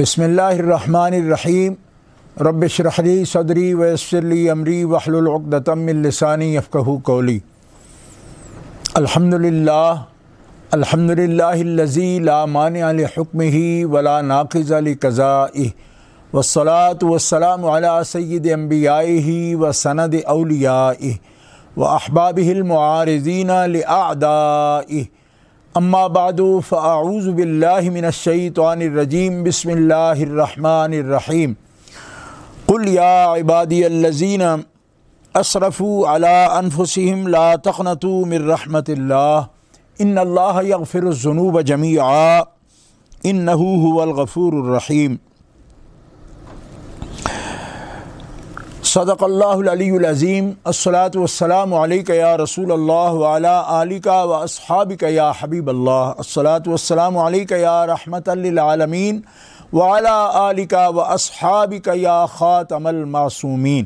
बसमीम रबशरहली सदरी वसली अमरी वाहलतमिलसानी यफ़ू कोली अलहमदिल्ला अलहमदिल्लाजी लामान हकम ही वला नाकज़ व वसलात वसलाम सैद अम्बियाई व सनद अलिया व अहबाबिलमारजीना आदा अम्माबाद फ़ाऊज़बिल्लिमिनशैतरजीम बसमीम कुलियाबादीन असरफ़ू अला अनफुसम ला तखनतु मरहमतल्ला इन अल्लाह यफ़िरज़नूब जमीआ इन नहूलगफ़ूररहीम सदक़ल्लाज़ीम असलातम या रसूल अल्लाह आलिका व असहाबिक या हबीब अल्लाह असलातम या रहमतमीन वाला आलिका व असहाबिक या ख़ातमल मासूमीन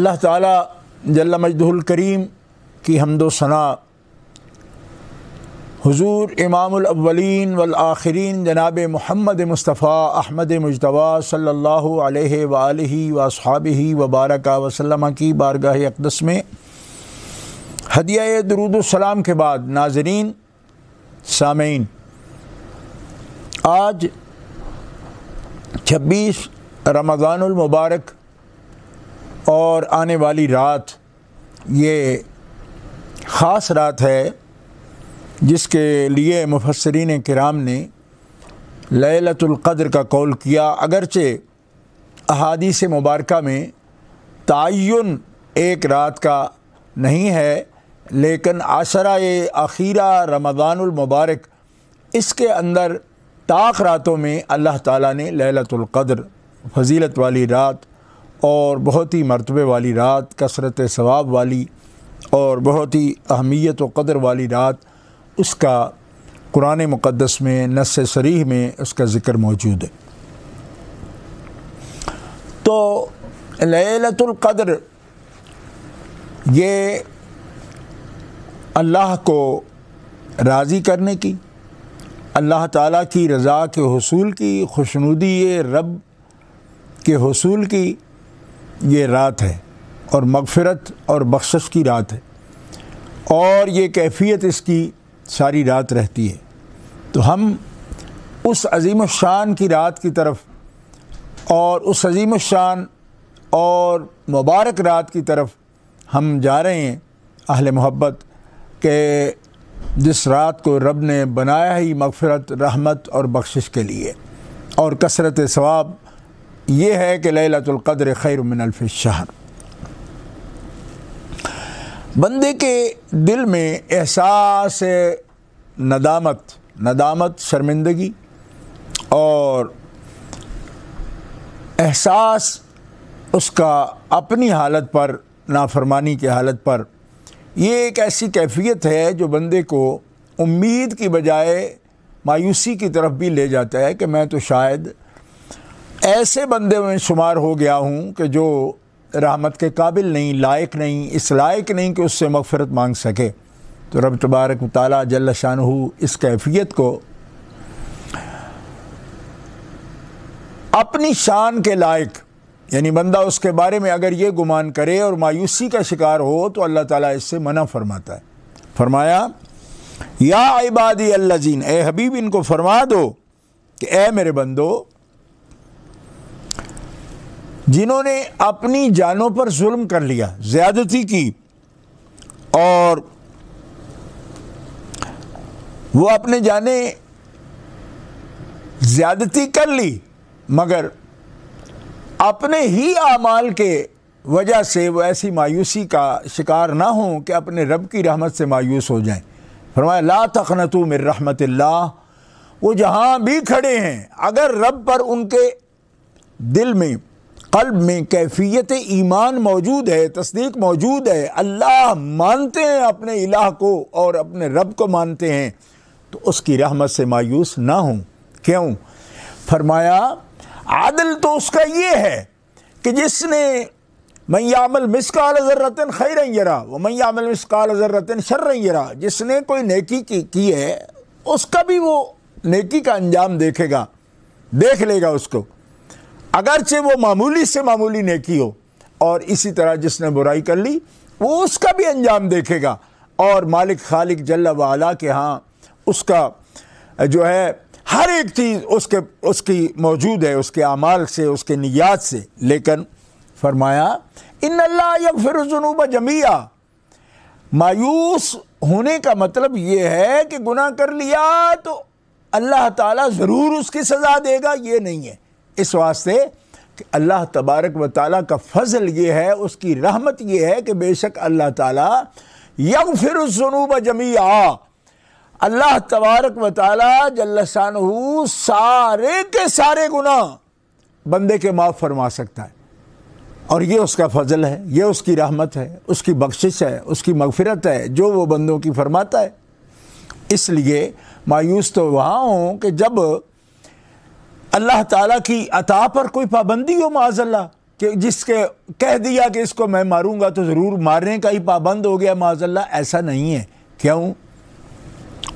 अल्लाह ताला जल्ला मजदुल करीम की हमदो सना हुजूर इमामवलिन वलआखरीन जनाब महमद मुस्तफ़ा अहमद मुशतवा सल्ला वसहाब वबारक वसलम की बारगाह अकदस में हदिया दरुदसलाम के बाद नाजरीन साम आज 26 रमज़ानमबारक और आने वाली रात ये ख़ास रात है जिसके लिए मुफसरीन कराम ने लतुल्क़द्र का कौल किया अगरचे अहादीस मुबारक में तयन एक रात का नहीं है लेकिन आशरा अखीरा रमदानमबारक इसके अंदर ताक रातों में अल्लाह ताला ने लतुल्क़द्र फजीलत वाली रात और बहुत ही मरतबे वाली रात कसरत सवाब वाली और बहुत ही अहमियत व कदर वाली रात उसका कुरान मुक़दस में नस सरीह में उसका ज़िक्र मौजूद है तो लतुल्क़द्र ये अल्लाह को राज़ी करने की अल्लाह ताला की रज़ा के हसूल की खुशनुदी रब के हसूल की ये रात है और मगफ़रत और बख्शश की रात है और ये कैफियत इसकी सारी रात रहती है तो हम उस अजीम शान की रात की तरफ और उस अजीम शान और मुबारक रात की तरफ हम जा रहे हैं अहल मोहब्बत के जिस रात को रब ने बनाया ही मगफरत रहमत और बख्शिश के लिए और कसरत सवाब ये है कि लैलतुल्क़द्र खैर मिनफ़ शहर बंदे के दिल में एहसास नदामत नदामत शर्मिंदगी और एहसास उसका अपनी हालत पर नाफरमानी की हालत पर ये एक ऐसी कैफियत है जो बंदे को उम्मीद की बजाय मायूसी की तरफ भी ले जाता है कि मैं तो शायद ऐसे बंदे में शुमार हो गया हूँ कि जो रहमत के काबिल नहीं लायक नहीं इस लायक नहीं कि उससे मगफरत मांग सके तो रब तबारक ताली जल शाह इस कैफियत को अपनी शान के लायक यानी बंदा उसके बारे में अगर ये गुमान करे और मायूसी का शिकार हो तो अल्लाह ताला इससे मना फरमाता है फरमाया या इबादी अल्लाजीन ए हबीब इनको फरमा दो कि ए मेरे बंदो जिन्होंने अपनी जानों पर जुल्म कर लिया ज़्यादती की और वो अपने जाने ज़्यादती कर ली मगर अपने ही आमाल के वजह से वो ऐसी मायूसी का शिकार ना हो कि अपने रब की रहमत से मायूस हो जाएं फरमाया ला तखनतु मेर रहमत वो जहाँ भी खड़े हैं अगर रब पर उनके दिल में कल्ब में कैफियत ईमान मौजूद है तस्दीक मौजूद है अल्लाह मानते हैं अपने इलाह को और अपने रब को मानते हैं तो उसकी रहमत से मायूस ना हों क्यों फरमाया आदल तो उसका ये है कि जिसने मैयामल मिसकाल ज़र्रतन खैर यरा व मैयामल मिसकाल ज़र्रतन शर्र यरा जिसने कोई नेकी की, की है उसका भी वो नेकी का अंजाम देखेगा देख लेगा उसको अगरचे वो मामूली से मामूली नेकी हो और इसी तरह जिसने बुराई कर ली वो उसका भी अंजाम देखेगा और मालिक खालिक जल्ला वाला के हाँ उसका जो है हर एक चीज़ उसके उसकी मौजूद है उसके अमाल से उसके नियात से लेकिन फरमाया इन अल्लाह फिर जुनूब जमिया मायूस होने का मतलब ये है कि गुनाह कर लिया तो अल्लाह ताला ज़रूर उसकी सज़ा देगा ये नहीं है इस वास्ते अल्लाह तबारक व ताली का फजल ये है उसकी रहमत ये है कि बेशक अल्लाह ताली यंग फिर जनूब जमिया अल्लाह तबारक व ताली जल्लान सारे के सारे गुना बंदे के माफ़ फरमा सकता है और ये उसका फजल है ये उसकी रहमत है उसकी बख्शिश है उसकी मगफरत है जो वो बंदों की फरमाता है इसलिए मायूस तो वहाँ हूँ कि जब अल्लाह ताला की अता पर कोई पाबंदी हो माजल्ला कि जिसके कह दिया कि इसको मैं मारूंगा तो ज़रूर मारने का ही पाबंद हो गया माजल्ला ऐसा नहीं है क्यों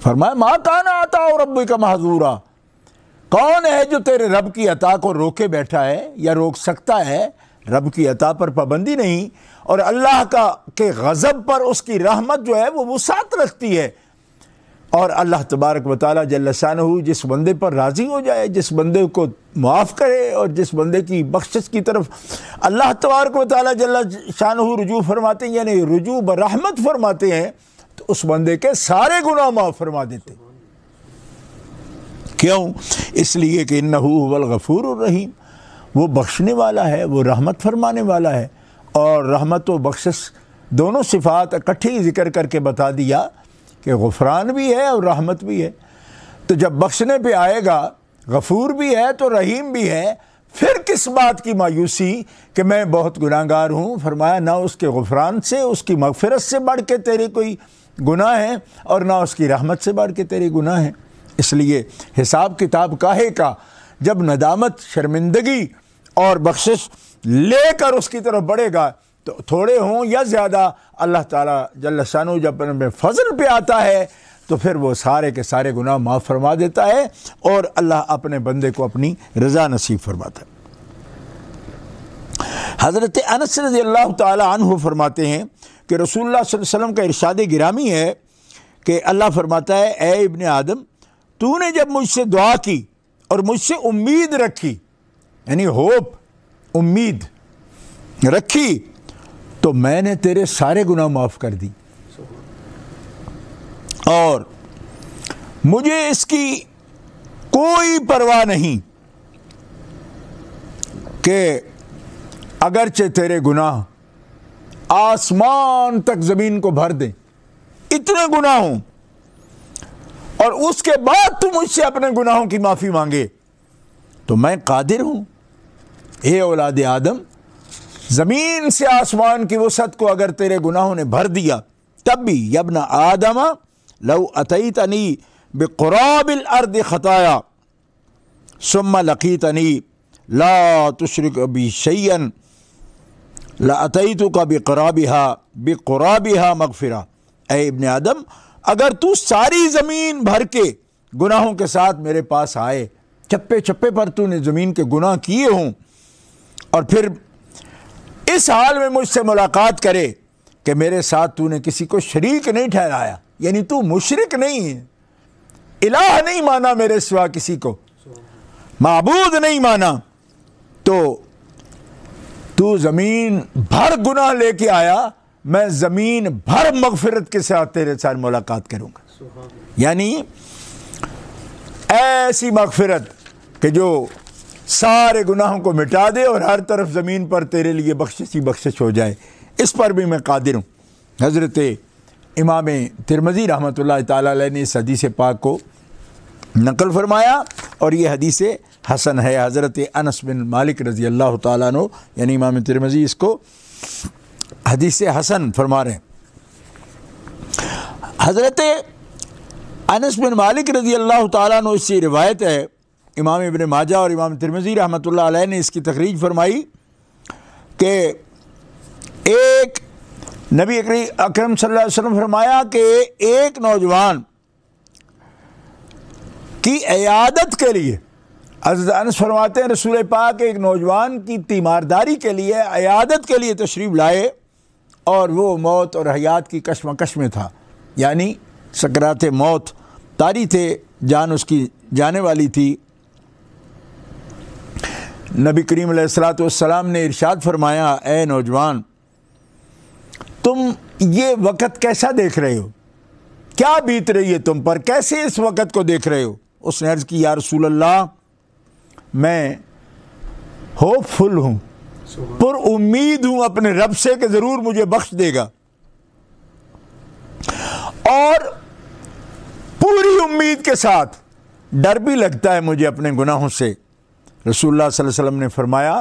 फरमाया माँ ना आता और रब का महजूरा कौन है जो तेरे रब की अता को रोके बैठा है या रोक सकता है रब की अता पर पाबंदी नहीं और अल्लाह का के गज़ब पर उसकी रहमत जो है वो वसात रखती है और अल्लाह तबारक वाली जल्लसान जिस बंदे पर राज़ी हो जाए जिस बंदे को माफ़ करे और जिस बंदे की बख्शिश की तरफ अल्लाह तबारक वाली जल्लशान रजू फरमाते हैं यानी रजू बरहमत फरमाते हैं तो उस बंदे के सारे गुनाह माफ़ फरमा देते क्यों इसलिए कि नहूबलगफ़ूर रहीम वो बख्शने वाला है वो रहमत फरमाने वाला है और रहमत व बख्शस दोनों सिफात इकट्ठे ही जिक्र करके बता दिया कि गुफरान भी है और रहमत भी है तो जब बख्शने पे आएगा गफूर भी है तो रहीम भी है फिर किस बात की मायूसी कि मैं बहुत गुनागार हूँ फरमाया ना उसके गुफरान से उसकी मगफरत से बढ़ के तेरे कोई गुनाह है और ना उसकी रहमत से बढ़ के तेरे गुनाह है इसलिए हिसाब किताब काहे का जब नदामत शर्मिंदगी और बख्शिश लेकर उसकी तरफ बढ़ेगा तो थोड़े हों या ज़्यादा अल्लाह ताला जल्लशानु जब अपने फजल पे आता है तो फिर वो सारे के सारे गुनाह माफ़ फरमा देता है और अल्लाह अपने बंदे को अपनी रज़ा नसीब फरमाता है हज़रत अनस रजी अल्लाह तह फरमाते हैं कि रसूलुल्लाह वसल्लम का इरशाद गिरामी है कि अल्लाह फरमाता है ए इबन आदम तूने जब मुझसे दुआ की और मुझसे उम्मीद रखी यानी होप उम्मीद रखी तो मैंने तेरे सारे गुनाह माफ़ कर दी और मुझे इसकी कोई परवाह नहीं कि अगरचे तेरे गुनाह आसमान तक ज़मीन को भर दें इतने गुनाह हूं और उसके बाद तू मुझसे अपने गुनाहों की माफ़ी मांगे तो मैं कादिर हूं हे औलाद आदम ज़मीन से आसमान की वसत को अगर तेरे गुनाहों ने भर दिया तब भी यबना आदमा लव अतई तनी बेकुराबिल अर्द खताया सुमा लकी तनी ला तुशरक बी शैन लातई तो का बेकुराबिहा बेकुराबिहा मगफिरा ए इबन आदम अगर तू सारी ज़मीन भर के गुनाहों के साथ मेरे पास आए चप्पे चप्पे पर तूने ज़मीन के गुनाह किए हों और फिर इस हाल में मुझसे मुलाकात करे कि मेरे साथ तूने किसी को शरीक नहीं ठहराया यानी तू मुशरक नहीं है इलाह नहीं माना मेरे सिवा किसी को मबूद नहीं माना तो तू ज़मीन भर गुना लेके आया मैं ज़मीन भर मगफरत के साथ तेरे साथ मुलाकात करूंगा यानी ऐसी मगफरत कि जो सारे गुनाहों को मिटा दे और हर तरफ ज़मीन पर तेरे लिए बख्शिश ही बख्शिश हो जाए इस पर भी मैं कादिर हूँ हज़रत इमाम तिरमज़ी रहमत ताली ने इस हदीस पाक को नकल फरमाया और ये हदीस हसन है हज़रत अनस बिन मालिक रज़ी अल्लाह तु यानी इमाम तिरमज़ी इसको हदीस हसन फरमा रहे हज़रत अनस बिन मालिक रज़ी अल्लाह तु इससे रिवायत है इमाम इबन माजा और इमाम तिरमजी रहमत ने इसकी तकरीज फरमाई कि एक नबी अकरम सल्लल्लाहु अलैहि वसल्लम फरमाया कि एक नौजवान की अयादत के लिए अजदानस फरमाते हैं रसूल पाक एक नौजवान की तीमारदारी के लिए अयादत के लिए तशरीफ़ लाए और वो मौत और हयात की कश्मकश में था यानी सकरात मौत तारी थे जान उसकी जाने वाली थी नबी करीम सलाम ने इर्शाद फरमाया ए नौजवान तुम ये वक़्त कैसा देख रहे हो क्या बीत रही है तुम पर कैसे इस वक़्त को देख रहे हो उसने अर्ज़ की या रसूल अल्लाह मैं होपफुल हूँ पर उम्मीद हूँ अपने रब से कि ज़रूर मुझे बख्श देगा और पूरी उम्मीद के साथ डर भी लगता है मुझे अपने गुनाहों से रसूलुल्लाह वसल्लम ने फरमाया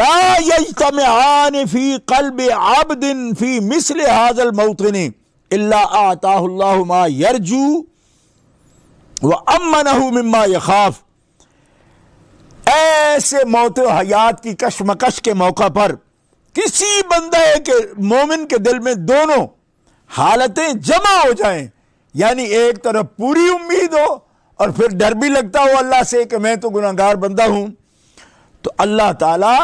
ला यजतमान फ़ी कल्ब आबदिन फ़ी मिसल हाजल मौतन अल्लाह यरजू व अमनहू मम्मा यखाफ ऐसे मौत हयात की कशमकश के मौका पर किसी बंदे के मोमिन के दिल में दोनों हालतें जमा हो जाएं यानी एक तरफ पूरी उम्मीद हो और फिर डर भी लगता हो अल्लाह से कि मैं तो गुनागार बंदा हूं तो अल्लाह ताला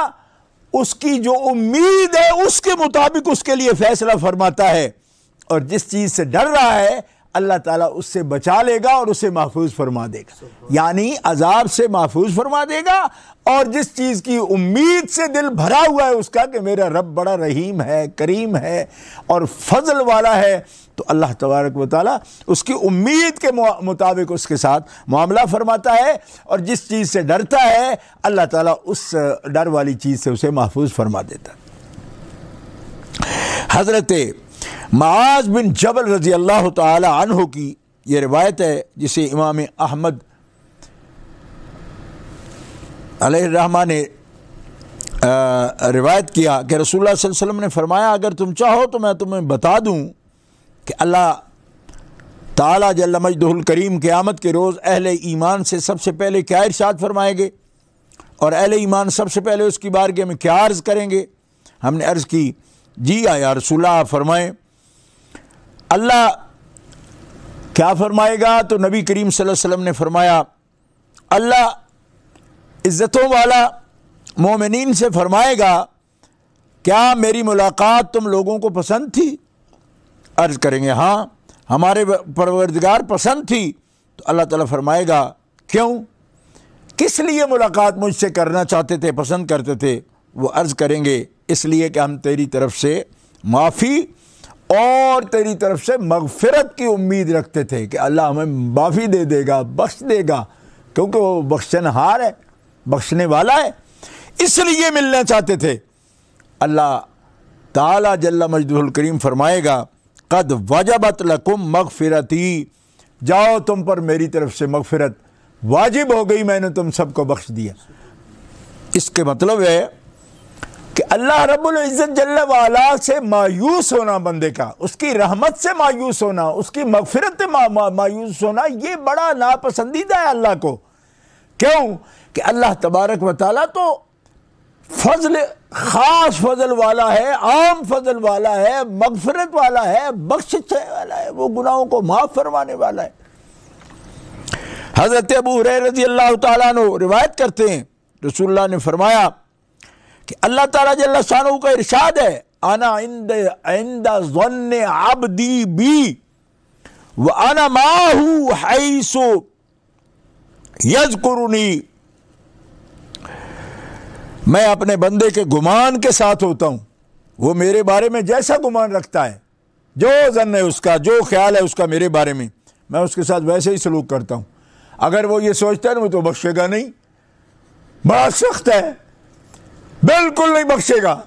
उसकी जो उम्मीद है उसके मुताबिक उसके लिए फैसला फरमाता है और जिस चीज़ से डर रहा है अल्लाह ताला उससे बचा लेगा और उसे महफूज फरमा देगा यानी अजाब से महफूज फरमा देगा और जिस चीज़ की उम्मीद से दिल भरा हुआ है उसका कि मेरा रब बड़ा रहीम है करीम है और फजल वाला है तो अल्लाह तबारक वाली उसकी उम्मीद के मुताबिक उसके साथ मामला फरमाता है और जिस चीज़ से डरता है अल्लाह ताली उस डर वाली चीज़ से उसे महफूज फरमा देता है हज़रत माज बिन जबल रज़ी अल्लाह तहों की ये रिवायत है जिसे इमाम अहमद रहमा ने रिवायत किया कि रसूल ने फरमाया अगर तुम चाहो तो मैं तुम्हें बता दूँ कि अल्लाह ताला जल्लमजदुल करीम क़्यामत के रोज़ अहले ईमान से सबसे पहले क्या इरशाद फरमाएंगे और अहले ईमान सबसे पहले उसकी बारगे में क्या अर्ज़ करेंगे हमने अर्ज़ की जी आया रसुल्ला फरमाएँ अल्लाह क्या फरमाएगा तो नबी करीम वसल्लम ने फरमाया अल्लाह इज़्ज़तों वाला मोमिन से फरमाएगा क्या मेरी मुलाकात तुम लोगों को पसंद थी अर्ज़ करेंगे हाँ हमारे परवरदगार पसंद थी तो अल्लाह ताला फरमाएगा क्यों किस लिए मुलाकात मुझसे करना चाहते थे पसंद करते थे वो अर्ज़ करेंगे इसलिए कि हम तेरी तरफ से माफ़ी और तेरी तरफ से मगफरत की उम्मीद रखते थे कि अल्लाह हमें माफ़ी दे देगा बख्श देगा क्योंकि वो बख्शनहार है बख्शने वाला है इसलिए मिलना चाहते थे अल्लाह ताला जल्ला मजदूल करीम फरमाएगा कद वजबत लकुम मगफिरती जाओ तुम पर मेरी तरफ से मगफिरत वाजिब हो गई मैंने तुम सबको बख्श दिया इसके मतलब है कि अल्लाह रबुल्ज़त जल्ला वाला से मायूस होना बंदे का उसकी रहमत से मायूस होना उसकी मगफरत से मा, मा, मायूस होना ये बड़ा नापसंदीदा है अल्लाह को क्यों कि अल्लाह तबारक वाली तो फजल ख़ास फजल वाला है आम फजल वाला है मगफरत वाला है बख्शने वाला है वो गुनाहों को माफ़ फरमाने वाला है हज़रत अबू रजी अल्लाह तु रिवायत करते हैं रसुल्ला ने फरमाया कि अल्लाह ताला जल्ला का इरशाद है आना इंद इंदा जन्न आबदी बी व आना माहू हैसो यजकुरुनी मैं अपने बंदे के गुमान के साथ होता हूँ वो मेरे बारे में जैसा गुमान रखता है जो जन है उसका जो ख्याल है उसका मेरे बारे में मैं उसके साथ वैसे ही सलूक करता हूँ अगर वो ये सोचता है ना वो तो बख्शेगा नहीं बड़ा सख्त है बिल्कुल नहीं बख्शेगा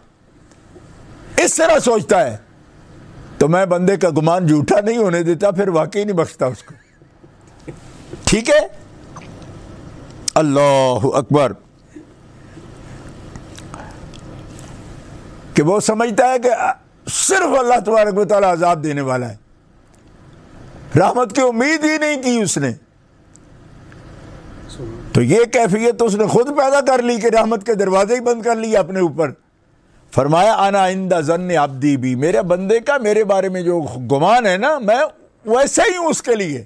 इस तरह सोचता है तो मैं बंदे का गुमान झूठा नहीं होने देता फिर वाकई नहीं बख्शता उसको ठीक है अल्लाह अकबर कि वो समझता है कि सिर्फ अल्लाह तबारक वाली आजाद देने वाला है रहमत की उम्मीद ही नहीं की उसने तो ये कैफियत तो उसने खुद पैदा कर ली कि रहमत के दरवाजे ही बंद कर लिए अपने ऊपर फरमाया आना आइंदा जन दी भी मेरे बंदे का मेरे बारे में जो गुमान है ना मैं वैसे ही हूं उसके लिए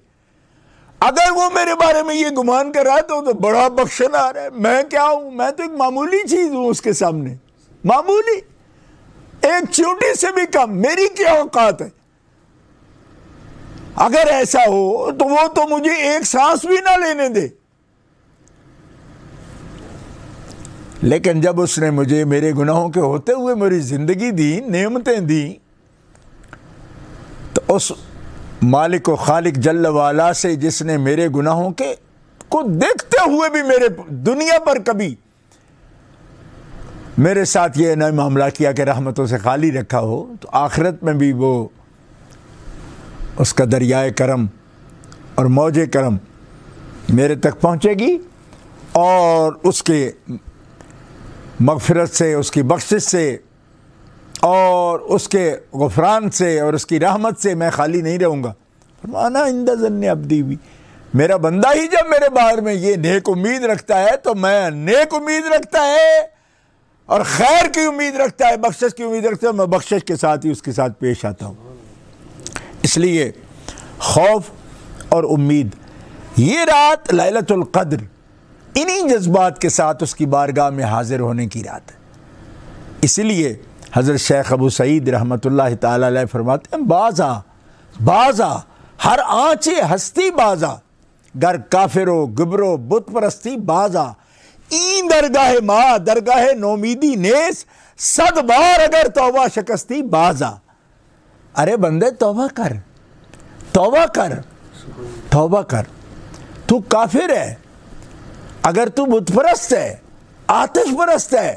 अगर वो मेरे बारे में ये गुमान कर रहा है तो, तो बड़ा बख्शन आ रहा है मैं क्या हूं मैं तो एक मामूली चीज हूं उसके सामने मामूली एक चोटी से भी कम मेरी क्या औकात है अगर ऐसा हो तो वो तो मुझे एक सांस भी ना लेने दे लेकिन जब उसने मुझे मेरे गुनाहों के होते हुए मेरी ज़िंदगी दी नियमतें दी तो उस मालिक व खालिक जल्ल वाला से जिसने मेरे गुनाहों के को देखते हुए भी मेरे दुनिया पर कभी मेरे साथ ये न मामला किया कि रहमतों से खाली रखा हो तो आखिरत में भी वो उसका दरियाए करम और मौज करम मेरे तक पहुँचेगी और उसके मगफरत से उसकी बख्शिश से और उसके गफरान से और उसकी रहमत से मैं खाली नहीं रहूँगा फरमाना इंदा जन अब दी हुई मेरा बंदा ही जब मेरे बारे में ये नेक उम्मीद रखता है तो मैं नेक उम्मीद रखता है और खैर की उम्मीद रखता है बख्शिश की उम्मीद रखता है मैं बख्शिश के साथ ही उसके साथ पेश आता हूँ इसलिए खौफ और उम्मीद ये रात लैलतुल्क़द्र इन्हीं जज्बात के साथ उसकी बारगाह में हाजिर होने की रात है इसलिए हज़रत शेख अबू सईद रहमत ला फरमाते हैं बाजा बाजा हर आँचे हस्ती बाजा गर काफिरो गुबरो बुत परस्ती बाजा ई दरगाह माँ दरगाह नोमीदी नेस सद बार अगर तोबा शिकस्ती बाजा अरे बंदे तोबा कर तोबा कर तोबा कर तू काफिर है अगर तू बुतपरस्त है आतिश परस्त है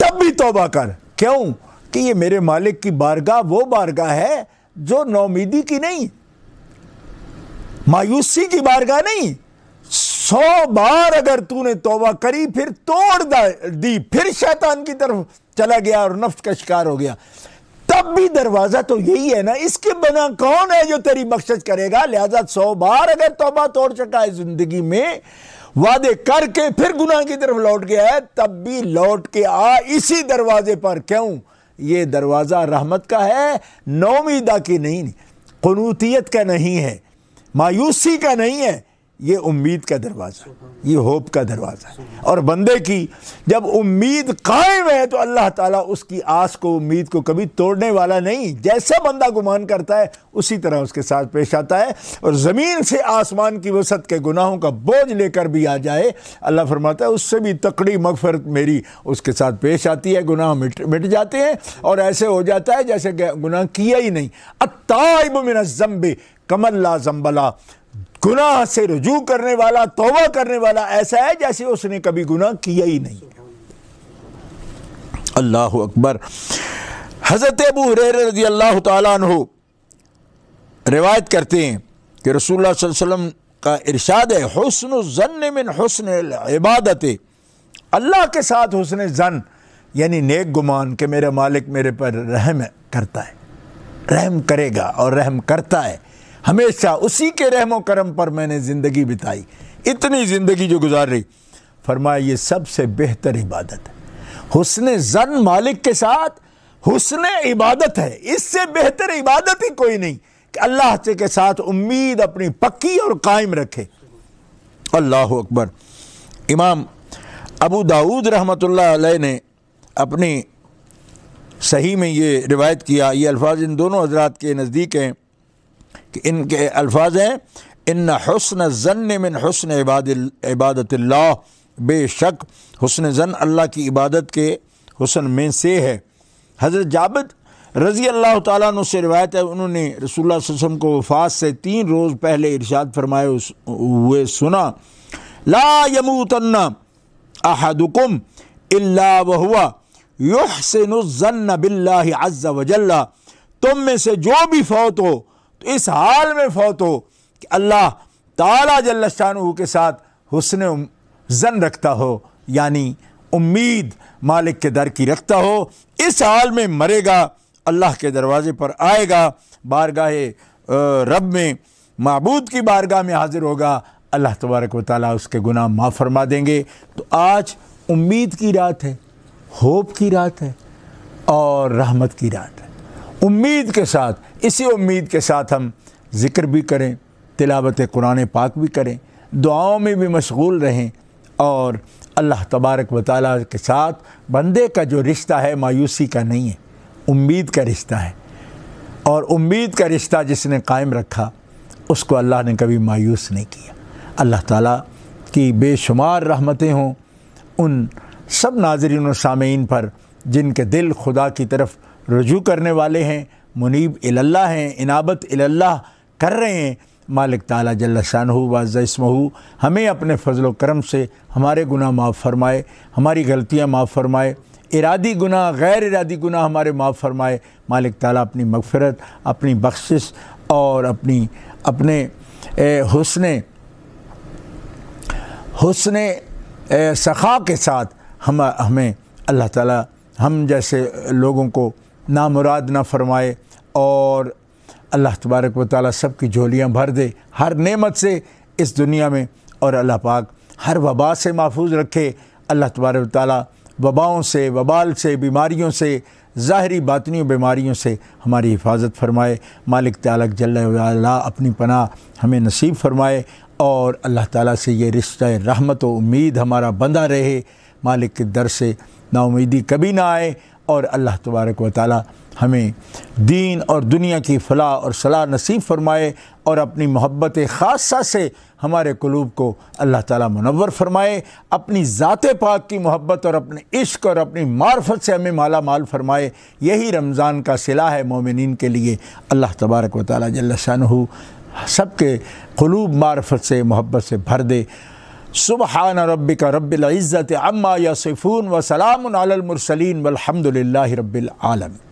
तब भी तोबा कर क्यों कि ये मेरे मालिक की बारगाह वो बारगाह है जो नौमीदी की नहीं मायूसी की बारगाह नहीं सौ बार अगर तूने तोबा करी फिर तोड़ दी फिर शैतान की तरफ चला गया और नफ्स का शिकार हो गया तब भी दरवाजा तो यही है ना इसके बिना कौन है जो तेरी बख्शिश करेगा लिहाजा सौ बार अगर तोबा तोड़ चुका है जिंदगी में वादे करके फिर गुनाह की तरफ लौट गया है तब भी लौट के आ इसी दरवाजे पर क्यों ये दरवाज़ा रहमत का है नौमीदा की नहीं कनूतीत का नहीं है मायूसी का नहीं है ये उम्मीद का दरवाज़ा ये होप का दरवाज़ा है और बंदे की जब उम्मीद कायम है तो अल्लाह ताला उसकी आस को उम्मीद को कभी तोड़ने वाला नहीं जैसा बंदा गुमान करता है उसी तरह उसके साथ पेश आता है और ज़मीन से आसमान की वसत के गुनाहों का बोझ लेकर भी आ जाए अल्लाह फरमाता है उससे भी तकड़ी मगफरत मेरी उसके साथ पेश आती है गुनाह मिट मिट जाते हैं और ऐसे हो जाता है जैसे गुनाह किया ही नहीं अताइब मिन जम्बे कमल ला जम्बला गुनाह से रजू करने वाला तोबा करने वाला ऐसा है जैसे उसने कभी गुनाह किया ही नहीं अल्लाह अकबर हज़रत अबू हुरैर रजी अल्लाह तु रिवायत करते हैं कि रसूलुल्लाह वसल्लम का इरशाद है हसन जन मिन हसन इबादत अल्लाह के साथ हसन जन यानी नेक गुमान के मेरा मालिक मेरे पर रहम करता है रहम करेगा और रहम करता है हमेशा उसी के रहमो करम पर मैंने ज़िंदगी बिताई इतनी ज़िंदगी जो गुजार रही फरमाया ये सबसे बेहतर इबादत है हुसन जन मालिक के साथ हुसन इबादत है इससे बेहतर इबादत ही कोई नहीं कि अल्लाह से के साथ उम्मीद अपनी पक्की और कायम रखे अल्लाह अकबर इमाम अबू दाऊद रहमत ने अपनी सही में ये रिवायत किया ये अल्फाज इन दोनों हजरात के नज़दीक हैं इनके अल्फाज हैं इन हसन जन मिन हसन इबादत ला बेशक हसन जन अल्लाह की इबादत के हसन में से है हज़रत जाबद रज़ी अल्लाह तु से रिवायत है उन्होंने रसूल वसम को वफात से तीन रोज़ पहले इरशाद फरमाए हुए सुना ला तन्ना अहदुकुम इल्ला वहुआ युहसिन अज़्ज़ा वजल्ला तुम में से जो भी फौत हो तो इस हाल में फौत हो कि अल्लाह ताला जल्लाशाह के साथ हुसन जन रखता हो यानी उम्मीद मालिक के दर की रखता हो इस हाल में मरेगा अल्लाह के दरवाज़े पर आएगा बारगाह रब में मबूद की बारगाह में हाज़िर होगा अल्लाह तबारक व ताली उसके गुनाह माफ़ फरमा देंगे तो आज उम्मीद की रात है होप की रात है और रहमत की रात है उम्मीद के साथ इसी उम्मीद के साथ हम ज़िक्र भी करें तिलावत कुरान पाक भी करें दुआओं में भी मशगूल रहें और अल्लाह तबारक व ताली के साथ बंदे का जो रिश्ता है मायूसी का नहीं है उम्मीद का रिश्ता है और उम्मीद का रिश्ता जिसने कायम रखा उसको अल्लाह ने कभी मायूस नहीं किया अल्लाह ताला की बेशुमार रहमतें हों उन सब नाजरीन और सामीन पर जिनके दिल खुदा की तरफ़ रजू करने वाले हैं मुनीब अल्लाह हैं इनाबत अल्लाह कर रहे हैं मालिक ताला जल्ला शान हो हो हमें अपने फजल करम से हमारे गुनाह माफ़ फरमाए हमारी गलतियाँ माफ़ फरमाए इरादी गुनाह गैर इरादी गुनाह हमारे माफ़ फरमाए मालिक ताला अपनी मगफरत अपनी बख्शिश और अपनी अपने हसन हसन सखा के साथ हम हमें अल्लाह ताला हम जैसे लोगों को ना मुराद ना फरमाए और अल्लाह तबारक व ताली सब की झोलियाँ भर दे हर नमत से इस दुनिया में और अल्लाह पाक हर वबा से महफूज रखे अल्लाह तबारक ताली वबाओं से वबाल से बीमारियों से ज़ाहरी बातनी बीमारियों से हमारी हिफाजत फरमाए मालिक तालक जल्ला अपनी पनाह हमें नसीब फरमाए और अल्लाह ताला से ये रिश्ता रहमत व उम्मीद हमारा बंधा रहे मालिक के दर से नाउमीदी कभी ना आए और अल्लाह तबारक व ताली हमें दीन और दुनिया की फलाह और सलाह नसीब फरमाए और अपनी मोहब्बत ख़ासा से हमारे कलूब को अल्लाह ताला मुनवर फरमाए अपनी ज़ात पाक की मोहब्बत और अपने इश्क और अपनी मार्फत से हमें माला माल फरमाए यही रमज़ान का सिला है मोमिन के लिए अल्लाह तबारक व ताली जल्ला हो सब के कलूब मार्फत से मोहब्बत से भर दे سبحان ربك رب العزة عما يصفون وسلام على المرسلين والحمد لله رب العالمين